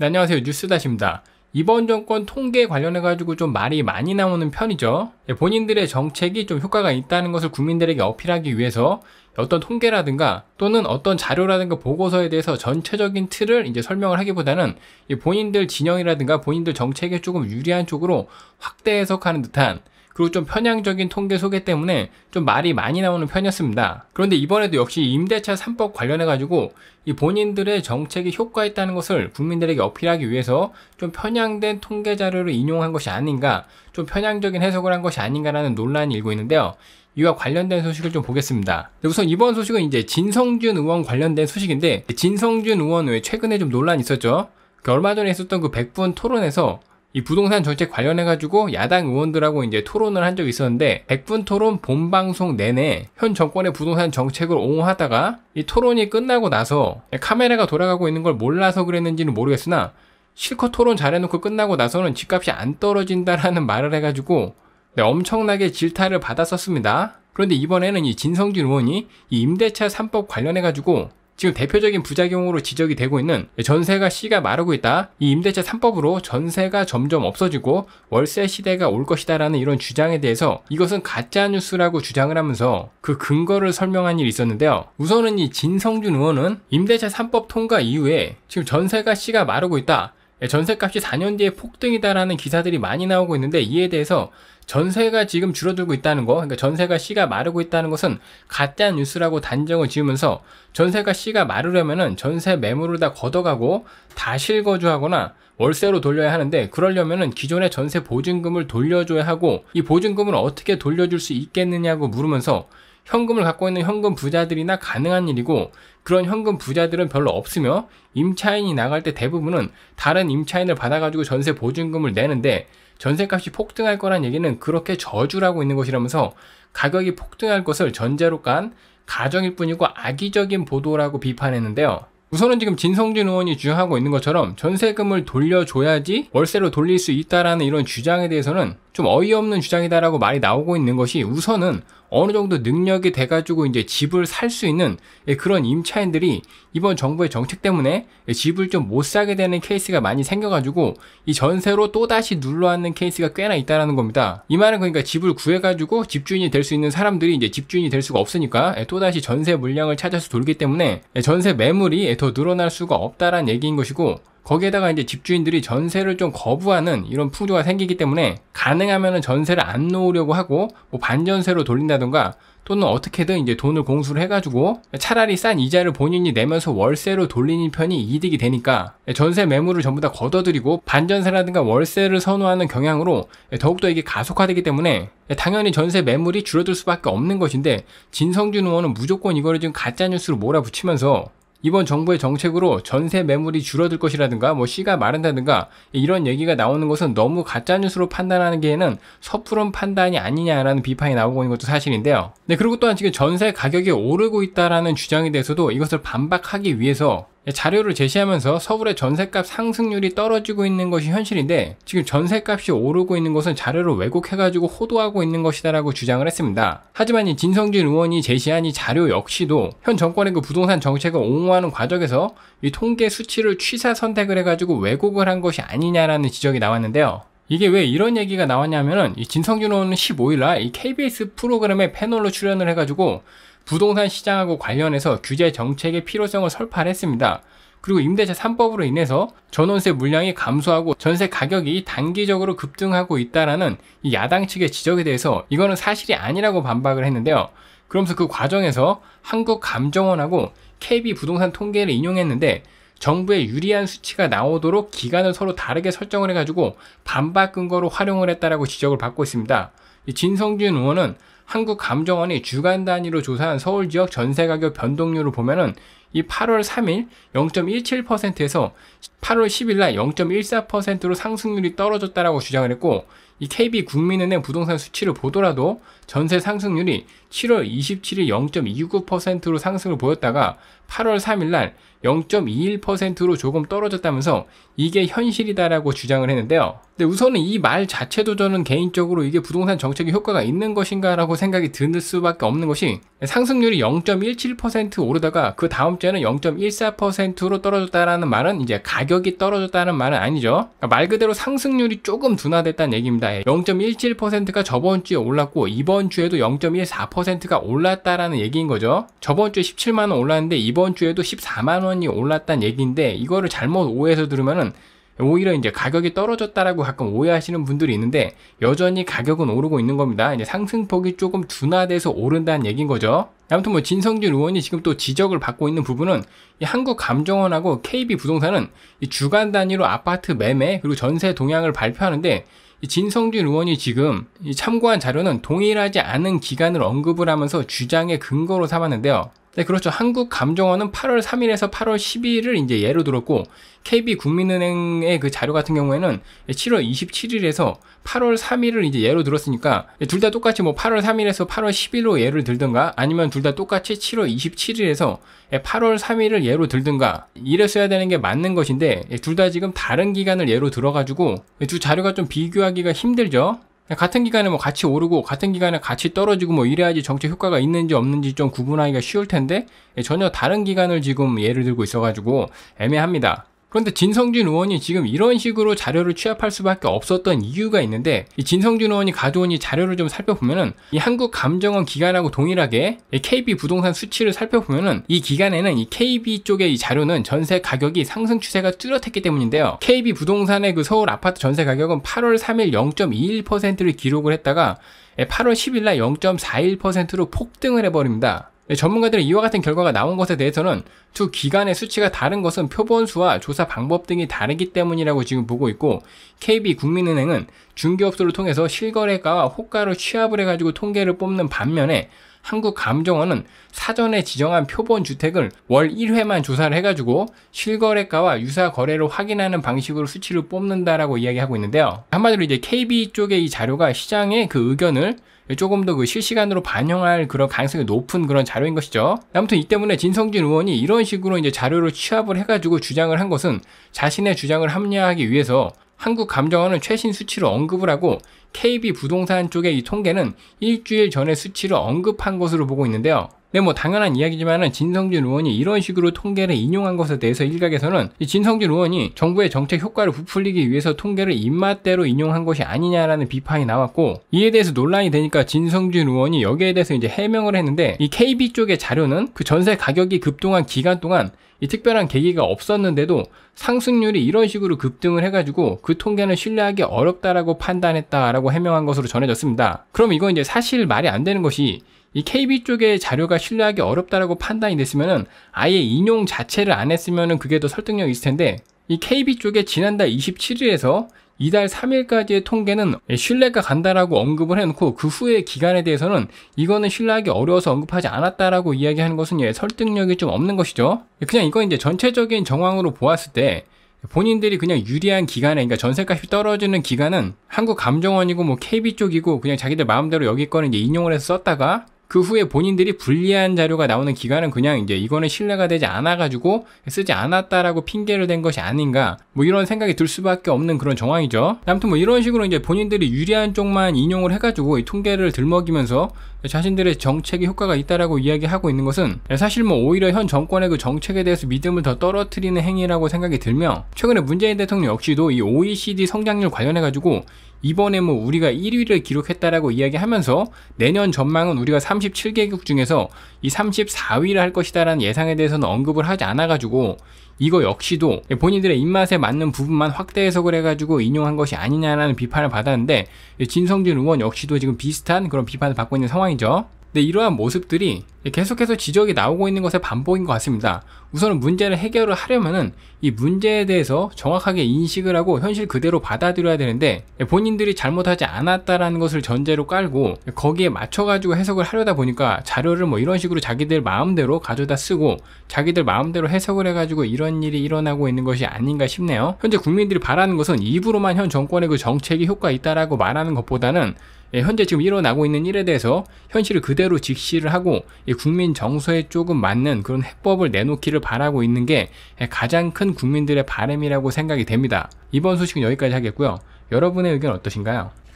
네, 안녕하세요. 뉴스다시입니다. 이번 정권 통계 관련해 가지고 좀 말이 많이 나오는 편이죠. 예, 본인들의 정책이 좀 효과가 있다는 것을 국민들에게 어필하기 위해서 어떤 통계라든가 또는 어떤 자료라든가 보고서에 대해서 전체적인 틀을 이제 설명을 하기보다는 본인들 진영이라든가 본인들 정책에 조금 유리한 쪽으로 확대 해석하는 듯한 그리고 좀 편향적인 통계 소개 때문에 좀 말이 많이 나오는 편이었습니다. 그런데 이번에도 역시 임대차 3법 관련해가지고 이 본인들의 정책이 효과했다는 것을 국민들에게 어필하기 위해서 좀 편향된 통계 자료를 인용한 것이 아닌가, 좀 편향적인 해석을 한 것이 아닌가라는 논란이 일고 있는데요. 이와 관련된 소식을 좀 보겠습니다. 네, 우선 이번 소식은 이제 진성준 의원 관련된 소식인데 진성준 의원 외 최근에 좀 논란이 있었죠. 그 얼마 전에 있었던 그 100분 토론에서 이 부동산 정책 관련해가지고 야당 의원들하고 이제 토론을 한 적이 있었는데 100분 토론 본방송 내내 현 정권의 부동산 정책을 옹호하다가 이 토론이 끝나고 나서 카메라가 돌아가고 있는 걸 몰라서 그랬는지는 모르겠으나 실컷 토론 잘해놓고 끝나고 나서는 집값이 안 떨어진다라는 말을 해가지고 네, 엄청나게 질타를 받았었습니다. 그런데 이번에는 이진성진 의원이 이 임대차 3법 관련해가지고 지금 대표적인 부작용으로 지적이 되고 있는 전세가 씨가 마르고 있다. 이 임대차 3법으로 전세가 점점 없어지고 월세 시대가 올 것이다라는 이런 주장에 대해서 이것은 가짜 뉴스라고 주장을 하면서 그 근거를 설명한 일이 있었는데요. 우선은 이 진성준 의원은 임대차 3법 통과 이후에 지금 전세가 씨가 마르고 있다. 예, 전세값이 4년 뒤에 폭등이다라는 기사들이 많이 나오고 있는데 이에 대해서 전세가 지금 줄어들고 있다는 거, 그러니까 전세가 씨가 마르고 있다는 것은 가짜 뉴스라고 단정을 지으면서 전세가 씨가 마르려면은 전세 매물을 다 걷어가고 다 실거주하거나 월세로 돌려야 하는데 그러려면은 기존의 전세 보증금을 돌려줘야 하고 이 보증금을 어떻게 돌려줄 수 있겠느냐고 물으면서 현금을 갖고 있는 현금 부자들이나 가능한 일이고 그런 현금 부자들은 별로 없으며 임차인이 나갈 때 대부분은 다른 임차인을 받아가지고 전세 보증금을 내는데 전세값이 폭등할 거란 얘기는 그렇게 저주라고 있는 것이라면서 가격이 폭등할 것을 전제로 깐 가정일 뿐이고 악의적인 보도라고 비판했는데요. 우선은 지금 진성준 의원이 주장하고 있는 것처럼 전세금을 돌려줘야지 월세로 돌릴 수 있다라는 이런 주장에 대해서는 좀 어이없는 주장이다라고 말이 나오고 있는 것이 우선은 어느 정도 능력이 돼가지고 이제 집을 살 수 있는 예, 그런 임차인들이 이번 정부의 정책 때문에 예, 집을 좀 못 사게 되는 케이스가 많이 생겨가지고 이 전세로 또다시 눌러앉는 케이스가 꽤나 있다라는 겁니다. 이 말은 그러니까 집을 구해가지고 집주인이 될 수 있는 사람들이 이제 집주인이 될 수가 없으니까 예, 또다시 전세 물량을 찾아서 돌기 때문에 전세 매물이 더 늘어날 수가 없다라는 얘기인 것이고 거기에다가 이제 집주인들이 전세를 좀 거부하는 이런 풍조가 생기기 때문에 가능하면 전세를 안 놓으려고 하고 뭐 반전세로 돌린다던가 또는 어떻게든 이제 돈을 공수를 해가지고 차라리 싼 이자를 본인이 내면서 월세로 돌리는 편이 이득이 되니까 전세 매물을 전부 다 걷어들이고 반전세라든가 월세를 선호하는 경향으로 더욱더 이게 가속화되기 때문에 당연히 전세 매물이 줄어들 수밖에 없는 것인데 진성준 의원은 무조건 이거를 지금 가짜뉴스로 몰아붙이면서 이번 정부의 정책으로 전세 매물이 줄어들 것이라든가 뭐 시가 마른다든가 이런 얘기가 나오는 것은 너무 가짜뉴스로 판단하는 게에는 섣부른 판단이 아니냐라는 비판이 나오고 있는 것도 사실인데요. 네, 그리고 또한 지금 전세 가격이 오르고 있다라는 주장에 대해서도 이것을 반박하기 위해서 자료를 제시하면서 서울의 전셋값 상승률이 떨어지고 있는 것이 현실인데 지금 전셋값이 오르고 있는 것은 자료를 왜곡해가지고 호도하고 있는 것이다라고 주장을 했습니다. 하지만 이 진성진 의원이 제시한 이 자료 역시도 현 정권의 그 부동산 정책을 옹호하는 과정에서 이 통계 수치를 취사 선택을 해가지고 왜곡을 한 것이 아니냐라는 지적이 나왔는데요. 이게 왜 이런 얘기가 나왔냐면은 이 진성준 의원은 15일 날 이 KBS 프로그램의 패널로 출연을 해가지고 부동산 시장하고 관련해서 규제 정책의 필요성을 설파했습니다. 그리고 임대차 3법으로 인해서 전원세 물량이 감소하고 전세 가격이 단기적으로 급등하고 있다라는 야당 측의 지적에 대해서 이거는 사실이 아니라고 반박을 했는데요. 그러면서 그 과정에서 한국감정원하고 KB 부동산 통계를 인용했는데 정부의 유리한 수치가 나오도록 기간을 서로 다르게 설정을 해가지고 반박 근거로 활용을 했다라고 지적을 받고 있습니다. 진성준 의원은 한국감정원이 주간 단위로 조사한 서울 지역 전세 가격 변동률을 보면은 이 8월 3일 0.17%에서 8월 10일 날 0.14%로 상승률이 떨어졌다라고 주장을 했고 이 KB 국민은행 부동산 수치를 보더라도 전세 상승률이 7월 27일 0.29%로 상승을 보였다가 8월 3일날 0.21%로 조금 떨어졌다면서 이게 현실이다라고 주장을 했는데요. 근데 우선은 이 말 자체도 저는 개인적으로 이게 부동산 정책의 효과가 있는 것인가라고 생각이 드는 수밖에 없는 것이 상승률이 0.17% 오르다가 그 다음 주에는 0.14%로 떨어졌다라는 말은 이제 가격이 떨어졌다는 말은 아니죠. 그러니까 말 그대로 상승률이 조금 둔화됐다는 얘기입니다. 0.17%가 예, 저번 주에 올랐고 이번 주에도 0.14%가 올랐다라는 얘기인 거죠. 저번 주에 17만 원 올랐는데 이번 이번 주에도 14만 원이 올랐다는 얘기인데 이거를 잘못 오해해서 들으면은 오히려 이제 가격이 떨어졌다라고 가끔 오해하시는 분들이 있는데 여전히 가격은 오르고 있는 겁니다. 이제 상승폭이 조금 둔화돼서 오른다는 얘기인 거죠. 아무튼 뭐 진성준 의원이 지금 또 지적을 받고 있는 부분은 한국 감정원하고 KB 부동산은 주간 단위로 아파트 매매 그리고 전세 동향을 발표하는데 진성준 의원이 지금 참고한 자료는 동일하지 않은 기간을 언급을 하면서 주장의 근거로 삼았는데요. 네, 그렇죠. 한국감정원은 8월 3일에서 8월 10일을 이제 예로 들었고, KB 국민은행의 그 자료 같은 경우에는 7월 27일에서 8월 3일을 이제 예로 들었으니까, 둘 다 똑같이 뭐 8월 3일에서 8월 10일로 예를 들든가, 아니면 둘 다 똑같이 7월 27일에서 8월 3일을 예로 들든가, 이랬어야 되는 게 맞는 것인데, 둘 다 지금 다른 기간을 예로 들어가지고, 두 자료가 좀 비교하기가 힘들죠? 같은 기간에 뭐 같이 오르고 같은 기간에 같이 떨어지고 뭐 이래야지 정책 효과가 있는지 없는지 좀 구분하기가 쉬울 텐데 예, 전혀 다른 기간을 지금 예를 들고 있어가지고 애매합니다. 그런데 진성준 의원이 지금 이런 식으로 자료를 취합할 수밖에 없었던 이유가 있는데 이 진성준 의원이 가져온 이 자료를 좀 살펴보면은 이 한국 감정원 기관하고 동일하게 KB 부동산 수치를 살펴보면은 이 기간에는 이 KB 쪽의 이 자료는 전세 가격이 상승 추세가 뚜렷했기 때문인데요. KB 부동산의 그 서울 아파트 전세 가격은 8월 3일 0.21%를 기록을 했다가 8월 예, 10일 날 0.41%로 폭등을 해버립니다. 네, 전문가들은 이와 같은 결과가 나온 것에 대해서는 두 기관의 수치가 다른 것은 표본수와 조사 방법 등이 다르기 때문이라고 지금 보고 있고 KB 국민은행은 중개업소를 통해서 실거래가와 호가로 취합을 해가지고 통계를 뽑는 반면에 한국감정원은 사전에 지정한 표본 주택을 월 1회만 조사를 해가지고 실거래가와 유사 거래를 확인하는 방식으로 수치를 뽑는다라고 이야기하고 있는데요. 한마디로 이제 KB 쪽의 이 자료가 시장의 그 의견을 조금 더 그 실시간으로 반영할 그런 가능성이 높은 그런 자료인 것이죠. 아무튼 이 때문에 진성진 의원이 이런 식으로 이제 자료를 취합을 해가지고 주장을 한 것은 자신의 주장을 합리화하기 위해서 한국 감정원은 최신 수치로 언급을 하고 KB 부동산 쪽의 이 통계는 일주일 전에 수치로 언급한 것으로 보고 있는데요. 네, 뭐 당연한 이야기지만은 진성준 의원이 이런 식으로 통계를 인용한 것에 대해서 일각에서는 진성준 의원이 정부의 정책 효과를 부풀리기 위해서 통계를 입맛대로 인용한 것이 아니냐라는 비판이 나왔고 이에 대해서 논란이 되니까 진성준 의원이 여기에 대해서 이제 해명을 했는데 이 KB 쪽의 자료는 그 전세 가격이 급등한 기간 동안 이 특별한 계기가 없었는데도 상승률이 이런 식으로 급등을 해가지고 그 통계는 신뢰하기 어렵다라고 판단했다라고 해명한 것으로 전해졌습니다. 그럼 이건 이제 사실 말이 안 되는 것이 이 KB 쪽의 자료가 신뢰하기 어렵다라고 판단이 됐으면 아예 인용 자체를 안했으면 그게 더 설득력이 있을 텐데 이 KB 쪽에 지난달 27일에서 이달 3일까지의 통계는 신뢰가 간다라고 언급을 해놓고 그 후의 기간에 대해서는 이거는 신뢰하기 어려워서 언급하지 않았다라고 이야기하는 것은 예, 설득력이 좀 없는 것이죠. 그냥 이건 이제 전체적인 정황으로 보았을 때 본인들이 그냥 유리한 기간에 그러니까 전세값이 떨어지는 기간은 한국 감정원이고 뭐 KB 쪽이고 그냥 자기들 마음대로 여기 거는 이제 인용을 해서 썼다가 그 후에 본인들이 불리한 자료가 나오는 기간은 그냥 이제 이거는 신뢰가 되지 않아가지고 쓰지 않았다라고 핑계를 댄 것이 아닌가 뭐 이런 생각이 들 수밖에 없는 그런 정황이죠. 아무튼 뭐 이런 식으로 이제 본인들이 유리한 쪽만 인용을 해가지고 이 통계를 들먹이면서 자신들의 정책이 효과가 있다라고 이야기하고 있는 것은 사실 뭐 오히려 현 정권의 그 정책에 대해서 믿음을 더 떨어뜨리는 행위라고 생각이 들며 최근에 문재인 대통령 역시도 이 OECD 성장률 관련해 가지고 이번에 뭐 우리가 1위를 기록했다라고 이야기하면서 내년 전망은 우리가 37개국 중에서 이 34위를 할 것이다라는 예상에 대해서는 언급을 하지 않아 가지고 이거 역시도 본인들의 입맛에 맞는 부분만 확대 해석을 해가지고 인용한 것이 아니냐라는 비판을 받았는데 진성준 의원 역시도 지금 비슷한 그런 비판을 받고 있는 상황이죠. 근데 이러한 모습들이 예, 계속해서 지적이 나오고 있는 것의 반복인 것 같습니다. 우선은 문제를 해결을 하려면은 이 문제에 대해서 정확하게 인식을 하고 현실 그대로 받아들여야 되는데 예, 본인들이 잘못하지 않았다라는 것을 전제로 깔고 예, 거기에 맞춰가지고 해석을 하려다 보니까 자료를 뭐 이런 식으로 자기들 마음대로 가져다 쓰고 자기들 마음대로 해석을 해가지고 이런 일이 일어나고 있는 것이 아닌가 싶네요. 현재 국민들이 바라는 것은 입으로만 현 정권의 그 정책이 효과 있다라고 말하는 것보다는 현재 지금 일어나고 있는 일에 대해서 현실을 그대로 직시를 하고 국민 정서에 조금 맞는 그런 해법을 내놓기를 바라고 있는 게 가장 큰 국민들의 바램이라고 생각이 됩니다. 이번 소식은 여기까지 하겠고요. 여러분의 의견 어떠신가요?